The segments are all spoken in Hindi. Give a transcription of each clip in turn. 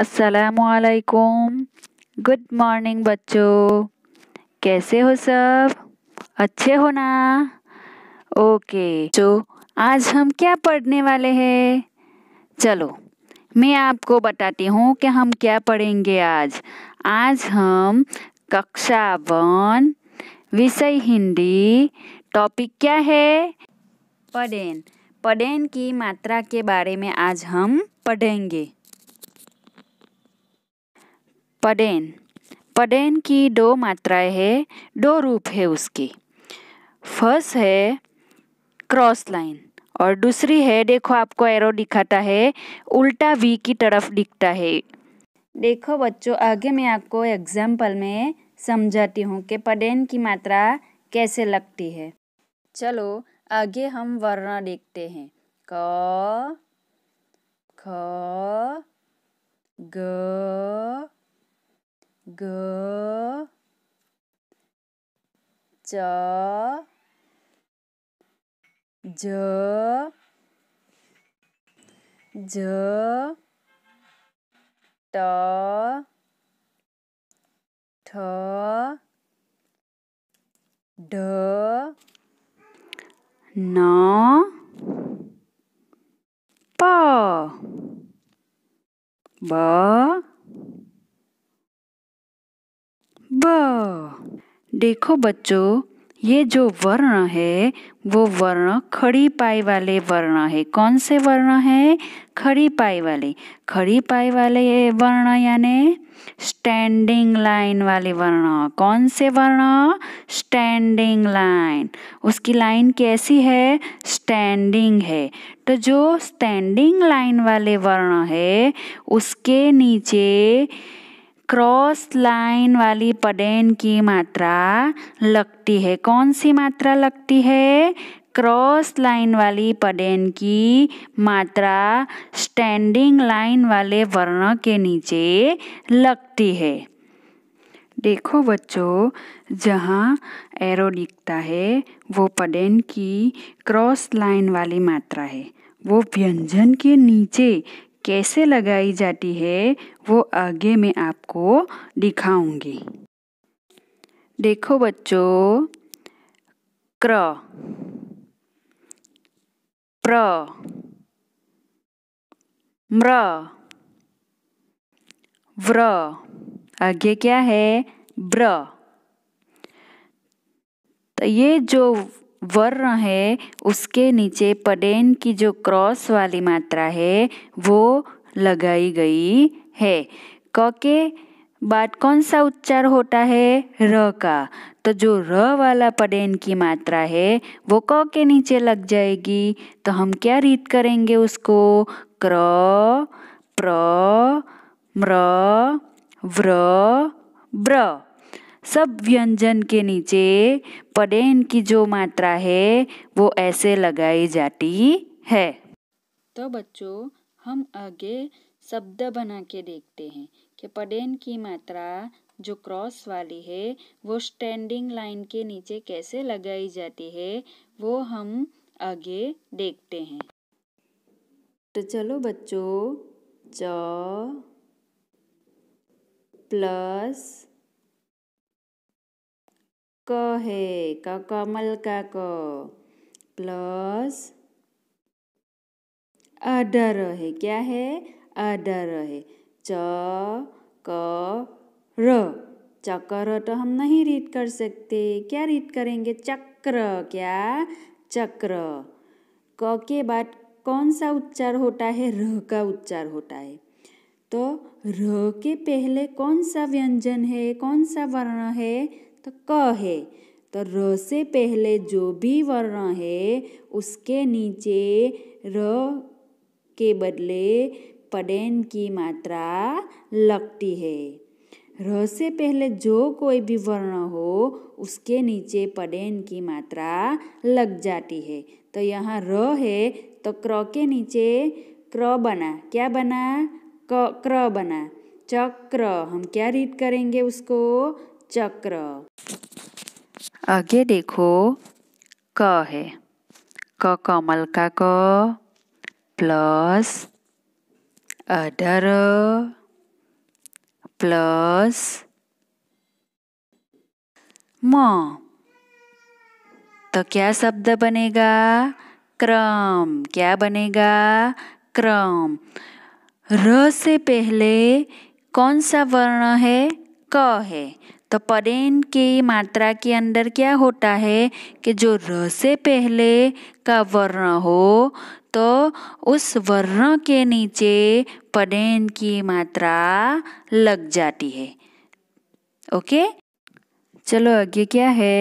असलकुम गुड मॉर्निंग बच्चों कैसे हो सब अच्छे हो ना ओके जो तो आज हम क्या पढ़ने वाले हैं चलो मैं आपको बताती हूँ कि हम क्या पढ़ेंगे आज आज हम कक्षा वन विषय हिंदी टॉपिक क्या है पढ़ेन पढ़ेन की मात्रा के बारे में आज हम पढ़ेंगे पडेन पडेन की दो मात्राएं है दो रूप है उसकी फर्स्ट है क्रॉस लाइन और दूसरी है देखो आपको एरो दिखाता है उल्टा वी की तरफ दिखता है देखो बच्चों आगे मैं आपको एग्जाम्पल में समझाती हूँ कि पडेन की मात्रा कैसे लगती है चलो आगे हम वर्ण देखते हैं क ख ग ग च ज ज ट ठ ड न प ब देखो बच्चों ये जो वर्ण है वो वर्ण खड़ी पाई वाले वर्ण है कौन से वर्ण है खड़ी पाई वाले खड़ी पाई वाले वर्ण यानी स्टैंडिंग लाइन वाले वर्ण कौन से वर्ण स्टैंडिंग लाइन उसकी लाइन कैसी है स्टैंडिंग है तो जो स्टैंडिंग लाइन वाले वर्ण है उसके नीचे क्रॉस लाइन वाली पडेन की मात्रा लगती है कौन सी मात्रा लगती है क्रॉस लाइन वाली पडेन की मात्रा स्टैंडिंग लाइन वाले वर्ण के नीचे लगती है देखो बच्चों जहाँ एरो दिखता है वो पडेन की क्रॉस लाइन वाली मात्रा है वो व्यंजन के नीचे कैसे लगाई जाती है वो आगे मैं आपको दिखाऊंगी देखो बच्चों क्र प्र म्र व्र आगे क्या है ब्र तो ये जो वर्ण है उसके नीचे पडेन की जो क्रॉस वाली मात्रा है वो लगाई गई है क के बाद कौन सा उच्चार होता है र का तो जो र वाला पडेन की मात्रा है वो क के नीचे लग जाएगी तो हम क्या रीड करेंगे उसको क्र प्र म्र व्र ब्र सब व्यंजन के नीचे पडेन की जो मात्रा है वो ऐसे लगाई जाती है तो बच्चों हम आगे शब्द बना के देखते हैं कि पडेन की मात्रा जो क्रॉस वाली है वो स्टैंडिंग लाइन के नीचे कैसे लगाई जाती है वो हम आगे देखते हैं तो चलो बच्चों च प्लस क है क कमल का क प्लस अडर है क्या है अडर है च क र चक्र तो हम नहीं रीड कर सकते क्या रीड करेंगे चक्र क्या चक्र क के बाद कौन सा उच्चार होता है र का उच्चार होता है तो र के पहले कौन सा व्यंजन है कौन सा वर्ण है क है तो र से पहले जो भी वर्ण है उसके नीचे र के बदले पडेन की मात्रा लगती है र से पहले जो कोई भी वर्ण हो उसके नीचे पडेन की मात्रा लग जाती है तो यहाँ र है तो क्र के नीचे क्र बना क्या बना क क्र बना चक्र हम क्या रीड करेंगे उसको चक्र आगे देखो क है क कमल का क प्लस अदर प्लस म तो क्या शब्द बनेगा क्रम क्या बनेगा क्रम र से पहले कौन सा वर्ण है क है तो परेन की मात्रा के अंदर क्या होता है कि जो र से पहले का वर्ण हो तो उस वर्ण के नीचे पडेन की मात्रा लग जाती है ओके चलो आगे क्या है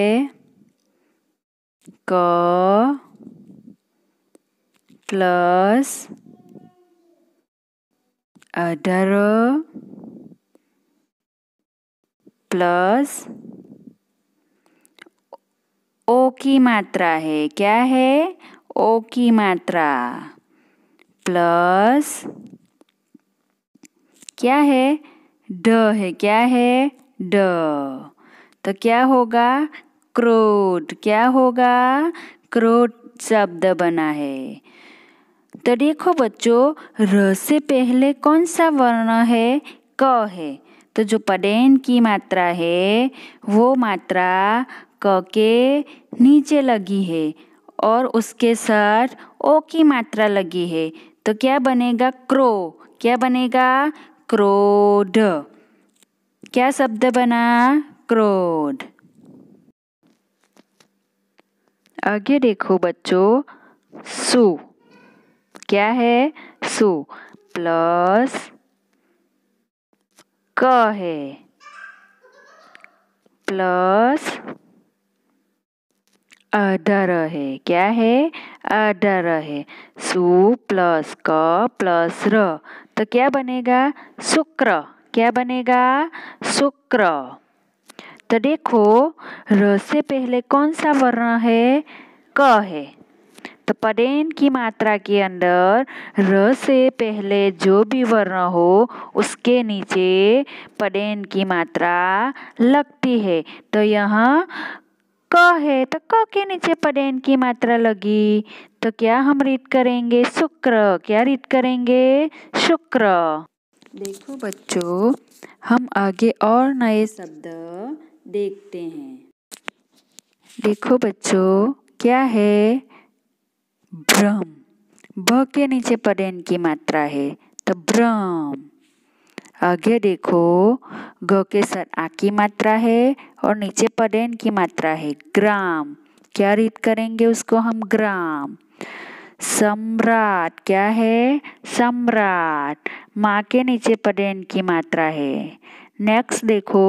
क प्लस अधर प्लस ओ की मात्रा है क्या है ओ की मात्रा प्लस क्या है ड है क्या है ड तो क्या होगा क्रोट क्या होगा क्रोट शब्द बना है तो देखो बच्चों र से पहले कौन सा वर्ण है क है तो जो पडेन की मात्रा है वो मात्रा क के नीचे लगी है और उसके साथ ओ की मात्रा लगी है तो क्या बनेगा क्रो क्या बनेगा क्रोध क्या शब्द बना क्रोध आगे देखो बच्चों सु क्या है सु प्लस क है प्लस अधर है क्या है अधर है सु प्लस क प्लस र तो क्या बनेगा शुक्र क्या बनेगा शुक्र तो देखो र से पहले कौन सा वर्ण है क है तो पदेन की मात्रा के अंदर र से पहले जो भी वर्ण हो उसके नीचे पदेन की मात्रा लगती है तो यहाँ क है तो क के नीचे पडेन की मात्रा लगी तो क्या हम रीत करेंगे शुक्र क्या रीत करेंगे शुक्र देखो बच्चों हम आगे और नए शब्द देखते हैं देखो बच्चों क्या है भ्रम भ के नीचे पदेन की मात्रा है तो भ्रम आगे देखो ग के साथ आ की मात्रा है और नीचे पदेन की मात्रा है ग्राम क्या रीत करेंगे उसको हम ग्राम सम्राट क्या है सम्राट माँ के नीचे पदेन की मात्रा है नेक्स्ट देखो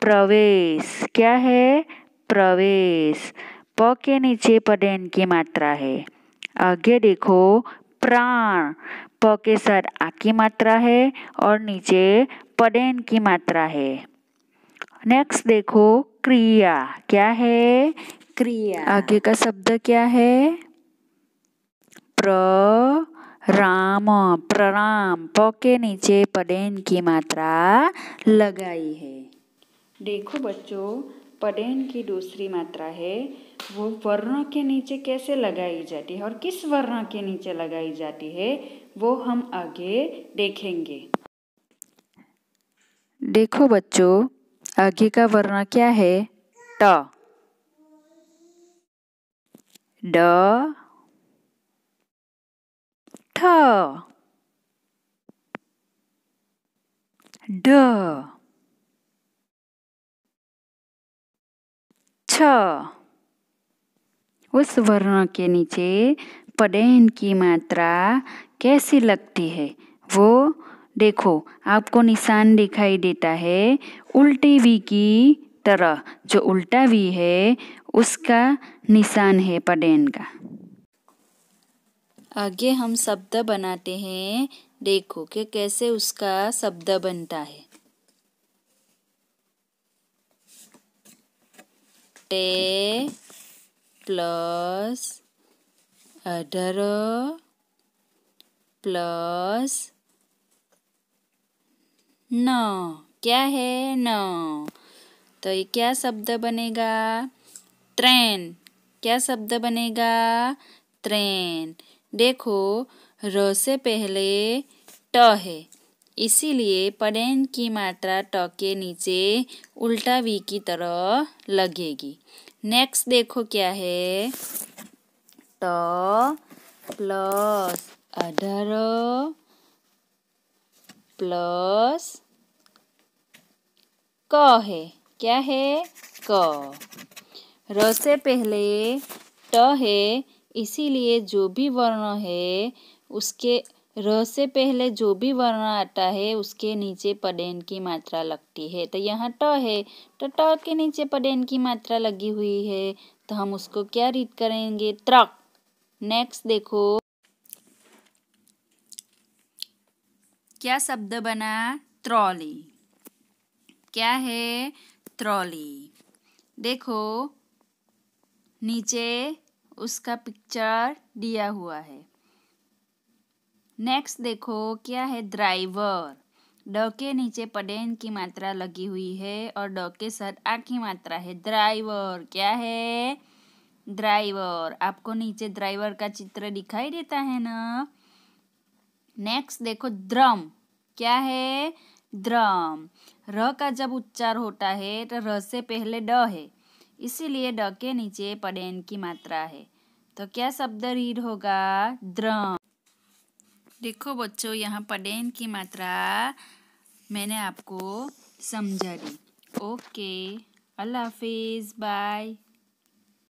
प्रवेश क्या है प्रवेश प के नीचे पदेन की मात्रा है आगे देखो प्राण प के साथ आ की मात्रा है और नीचे पदेन की मात्रा है नेक्स्ट देखो क्रिया क्या है क्रिया आगे का शब्द क्या है प्र राम प्रणाम प के नीचे पदेन की मात्रा लगाई है देखो बच्चों पडेन की दूसरी मात्रा है वो वर्णों के नीचे कैसे लगाई जाती है और किस वर्ण के नीचे लगाई जाती है वो हम आगे देखेंगे देखो बच्चों आगे का वर्ण क्या है ट ड ठ ड छ उस वर्ण के नीचे पडेन की मात्रा कैसी लगती है वो देखो आपको निशान दिखाई देता है उल्टी वी की तरह जो उल्टा वी है उसका निशान है पडेन का आगे हम शब्द बनाते हैं देखो कि कैसे उसका शब्द बनता है टे प्लस अठारह प्लस न क्या है न तो ये क्या शब्द बनेगा ट्रेन क्या शब्द बनेगा ट्रेन देखो र से पहले ट है इसीलिए पडेन की मात्रा ट के नीचे उल्टा वी की तरह लगेगी नेक्स्ट देखो क्या है ट प्लस अधर प्लस क है क्या है क र से पहले ट है इसीलिए जो भी वर्ण है उसके र से पहले जो भी वर्ण आता है उसके नीचे पडेन की मात्रा लगती है तो यहाँ ट है तो ट के नीचे पडेन की मात्रा लगी हुई है तो हम उसको क्या रीड करेंगे त्रक नेक्स्ट देखो क्या शब्द बना ट्रॉली क्या है ट्रॉली देखो नीचे उसका पिक्चर दिया हुआ है नेक्स्ट देखो क्या है ड्राइवर ड के नीचे पडेन की मात्रा लगी हुई है और ड के साथ आ की मात्रा है ड्राइवर क्या है ड्राइवर आपको नीचे ड्राइवर का चित्र दिखाई देता है ना नेक्स्ट देखो द्रम क्या है द्रम र का जब उच्चार होता है तो र से पहले ड है इसीलिए ड के नीचे पडेन की मात्रा है तो क्या शब्द रीड होगा द्रम देखो बच्चों यहाँ पडेन की मात्रा मैंने आपको समझा दी ओके अल्लाह हाफिज़ बाय